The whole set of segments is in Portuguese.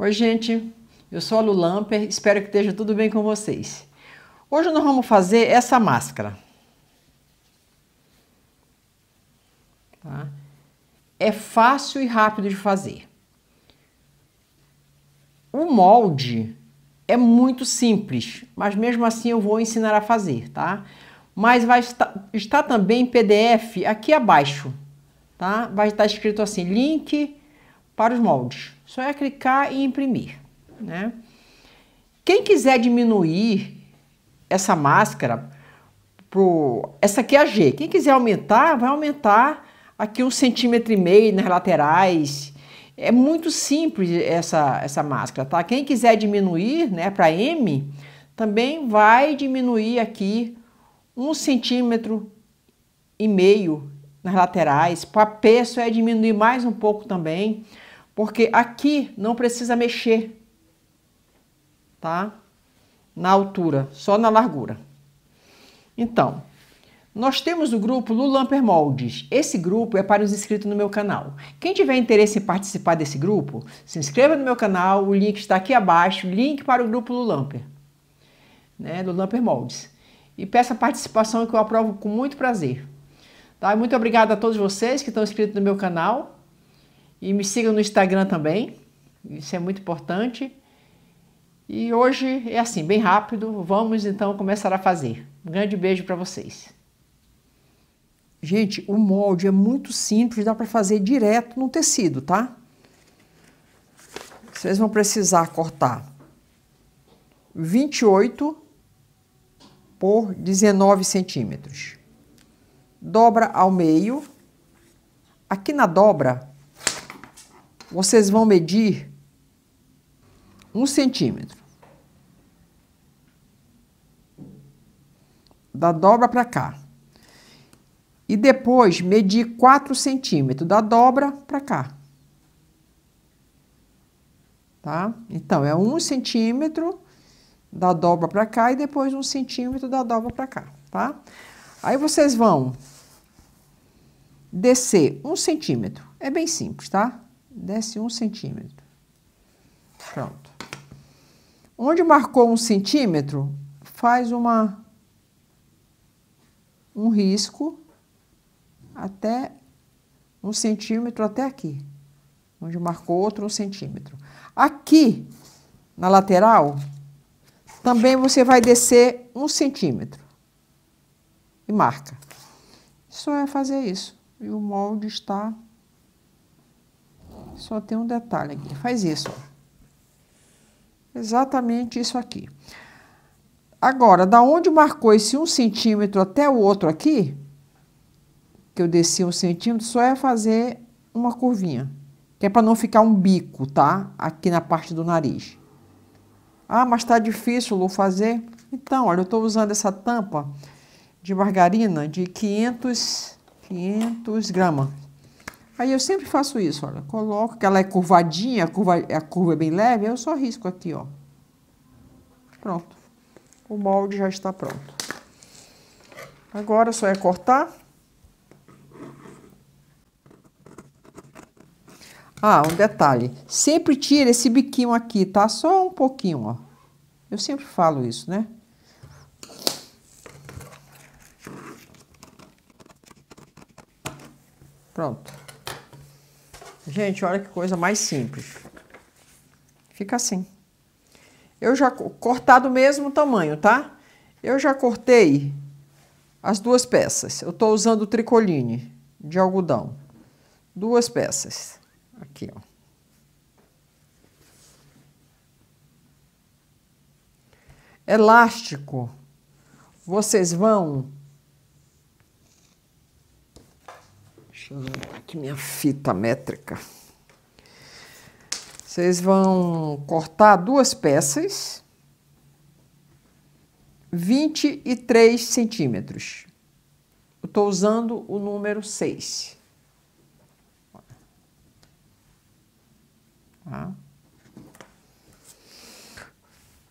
Oi, gente. Eu sou a Lu espero que esteja tudo bem com vocês. Hoje nós vamos fazer essa máscara. Tá? É fácil e rápido de fazer. O molde é muito simples, mas mesmo assim eu vou ensinar a fazer, tá? Mas vai estar, está também em PDF aqui abaixo, tá? Vai estar escrito assim, link para os moldes. Só é clicar e imprimir, né? Quem quiser diminuir essa máscara, pro... essa aqui é a G. Quem quiser aumentar, vai aumentar aqui um centímetro e meio nas laterais. É muito simples essa, essa máscara, tá? Quem quiser diminuir, né, para M, também vai diminuir aqui um centímetro e meio nas laterais. Para P, só é diminuir mais um pouco também porque aqui não precisa mexer, tá? Na altura, só na largura. Então, nós temos o grupo Lulamper Moldes. Esse grupo é para os inscritos no meu canal. Quem tiver interesse em participar desse grupo, se inscreva no meu canal, o link está aqui abaixo, link para o grupo Lulamper, né, Lulamper Moldes. E peço a participação que eu aprovo com muito prazer. Tá? Muito obrigado a todos vocês que estão inscritos no meu canal. E me sigam no Instagram também, isso é muito importante. E hoje é assim, bem rápido, vamos então começar a fazer. Um grande beijo para vocês. Gente, o molde é muito simples, dá para fazer direto no tecido, tá? Vocês vão precisar cortar 28 por 19 centímetros. Dobra ao meio. Aqui na dobra, vocês vão medir um centímetro. Da dobra para cá. E depois medir quatro centímetros da dobra para cá. Tá? Então, é um centímetro da dobra para cá e depois um centímetro da dobra para cá, tá? Aí vocês vão descer um centímetro. É bem simples, tá? Desce um centímetro. Pronto. Onde marcou um centímetro, faz uma um risco até um centímetro até aqui, onde marcou outro um centímetro. Aqui na lateral, também você vai descer um centímetro e marca. Só é fazer isso e o molde está só tem um detalhe aqui. Faz isso. Exatamente isso aqui. Agora, da onde marcou esse um centímetro até o outro aqui, que eu desci um centímetro, só é fazer uma curvinha. Que é para não ficar um bico, tá? Aqui na parte do nariz. Ah, mas tá difícil, Lu, fazer. Então, olha, eu estou usando essa tampa de margarina de 500, 500 gramas. Aí eu sempre faço isso, olha, coloco que ela é curvadinha, a curva, a curva é bem leve, eu só risco aqui, ó. Pronto. O molde já está pronto. Agora só é cortar. Ah, um detalhe. Sempre tira esse biquinho aqui, tá? Só um pouquinho, ó. Eu sempre falo isso, né? Pronto. Gente, olha que coisa mais simples. Fica assim. Eu já cortar do mesmo tamanho, tá? Eu já cortei as duas peças. Eu estou usando tricoline de algodão. Duas peças. Aqui, ó. É elástico. Vocês vão Deixa eu ver aqui minha fita métrica. Vocês vão cortar duas peças, 23 centímetros. Eu estou usando o número 6. Tá.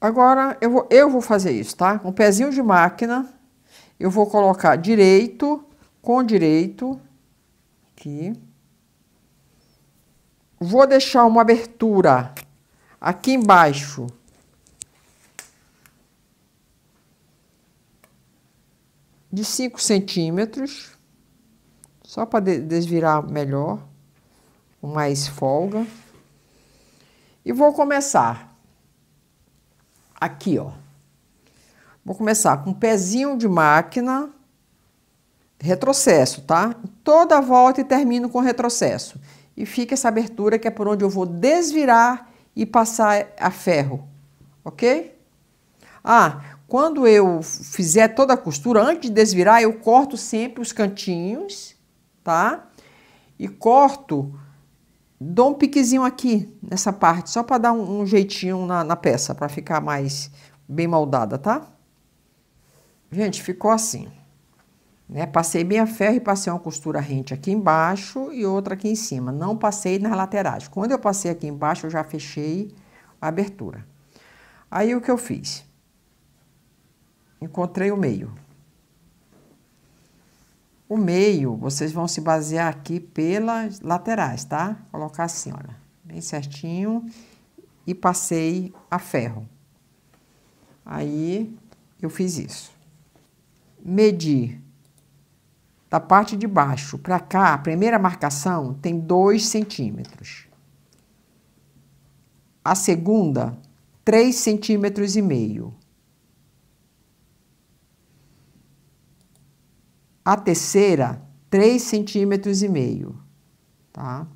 Agora, eu vou, eu vou fazer isso, tá? Com um pezinho de máquina, eu vou colocar direito com direito, Aqui. Vou deixar uma abertura aqui embaixo. De 5 centímetros. Só para desvirar melhor. Com mais folga. E vou começar aqui, ó. Vou começar com um pezinho de máquina retrocesso, tá? Toda volta e termino com retrocesso. E fica essa abertura que é por onde eu vou desvirar e passar a ferro, ok? Ah, quando eu fizer toda a costura, antes de desvirar, eu corto sempre os cantinhos, tá? E corto, dou um piquezinho aqui nessa parte, só para dar um, um, jeitinho na, na peça, para ficar mais bem moldada, tá? Gente, ficou assim. Né? Passei meia ferro e passei uma costura rente aqui embaixo e outra aqui em cima. Não passei nas laterais. Quando eu passei aqui embaixo, eu já fechei a abertura. Aí, o que eu fiz? Encontrei o meio. O meio, vocês vão se basear aqui pelas laterais, tá? Colocar assim, olha, bem certinho. E passei a ferro. Aí, eu fiz isso. Medir da parte de baixo para cá, a primeira marcação tem 2 centímetros. A segunda, 3 centímetros e meio. A terceira, 3 centímetros e meio, tá?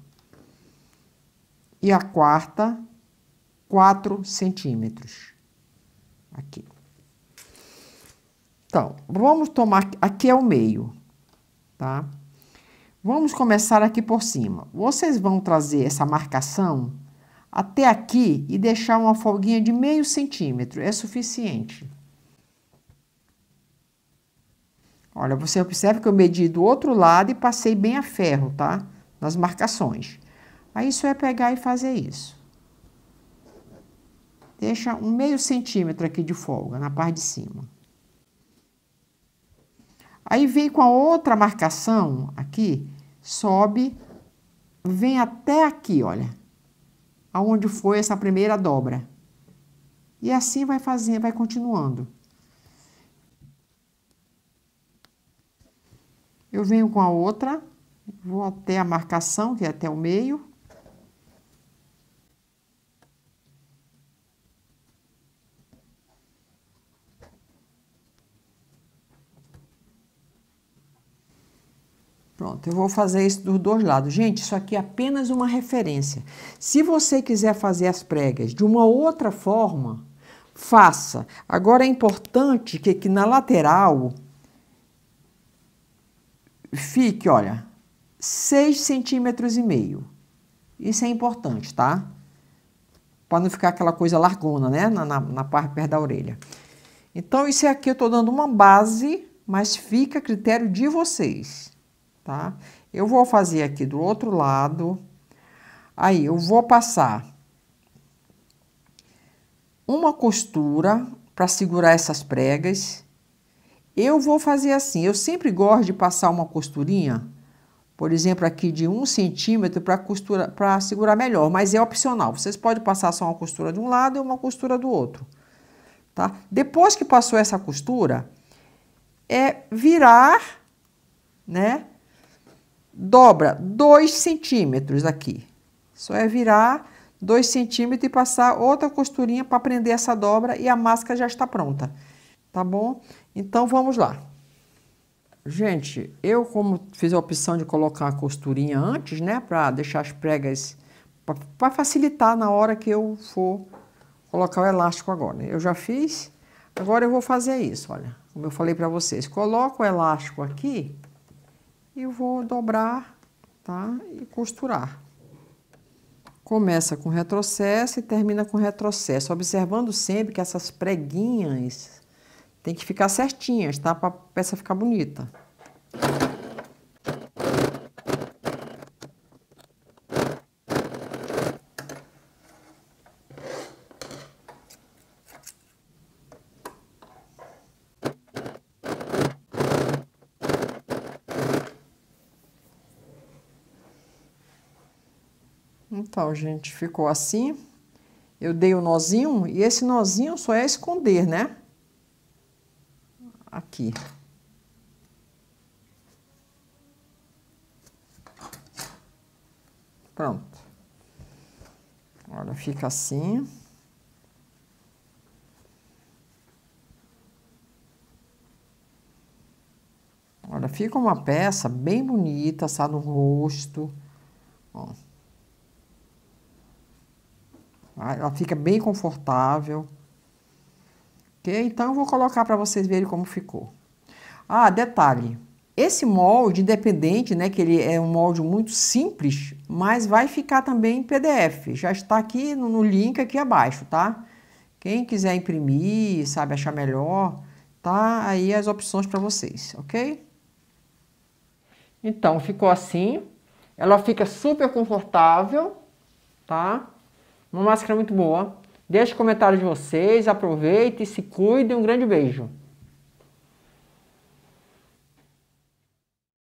E a quarta, 4 centímetros. Aqui. Então, vamos tomar... Aqui é o meio, tá? Vamos começar aqui por cima. Vocês vão trazer essa marcação até aqui e deixar uma folguinha de meio centímetro, é suficiente. Olha, você observa que eu medi do outro lado e passei bem a ferro, tá? Nas marcações. Aí isso é pegar e fazer isso. Deixa um meio centímetro aqui de folga na parte de cima. Aí vem com a outra marcação aqui, sobe, vem até aqui, olha, aonde foi essa primeira dobra. E assim vai fazendo, vai continuando. Eu venho com a outra, vou até a marcação, que é até o meio, Pronto, eu vou fazer isso dos dois lados. Gente, isso aqui é apenas uma referência. Se você quiser fazer as pregas de uma outra forma, faça. Agora é importante que, aqui na lateral fique, olha, 6 centímetros e meio. Isso é importante, tá? Para não ficar aquela coisa largona, né? Na, na, na parte perto da orelha. Então, isso aqui eu estou dando uma base, mas fica a critério de vocês tá? Eu vou fazer aqui do outro lado. Aí, eu vou passar uma costura para segurar essas pregas. Eu vou fazer assim, eu sempre gosto de passar uma costurinha, por exemplo, aqui de um centímetro para costura para segurar melhor, mas é opcional. Vocês podem passar só uma costura de um lado e uma costura do outro, tá? Depois que passou essa costura, é virar, né? dobra 2 centímetros aqui. Só é virar 2 centímetros e passar outra costurinha para prender essa dobra e a máscara já está pronta, tá bom? Então, vamos lá. Gente, eu como fiz a opção de colocar a costurinha antes, né, para deixar as pregas, para facilitar na hora que eu for colocar o elástico agora. Né? Eu já fiz, agora eu vou fazer isso, olha. Como eu falei para vocês, coloco o elástico aqui e vou dobrar, tá? E costurar. Começa com retrocesso e termina com retrocesso, observando sempre que essas preguinhas tem que ficar certinhas, tá? Para a peça ficar bonita. Então, gente, ficou assim. Eu dei o um nozinho e esse nozinho só é esconder, né? Aqui. Pronto. Olha, fica assim. Olha, fica uma peça bem bonita, sabe? no rosto. Ó. Tá? Ela fica bem confortável. Ok? Então, eu vou colocar para vocês verem como ficou. Ah, detalhe. Esse molde, independente, né, que ele é um molde muito simples, mas vai ficar também em PDF. Já está aqui no, no link aqui abaixo, tá? Quem quiser imprimir, sabe, achar melhor, tá aí as opções para vocês, ok? Então, ficou assim. Ela fica super confortável, tá? Uma máscara muito boa. Deixe o comentário de vocês, aproveite se cuide um grande beijo.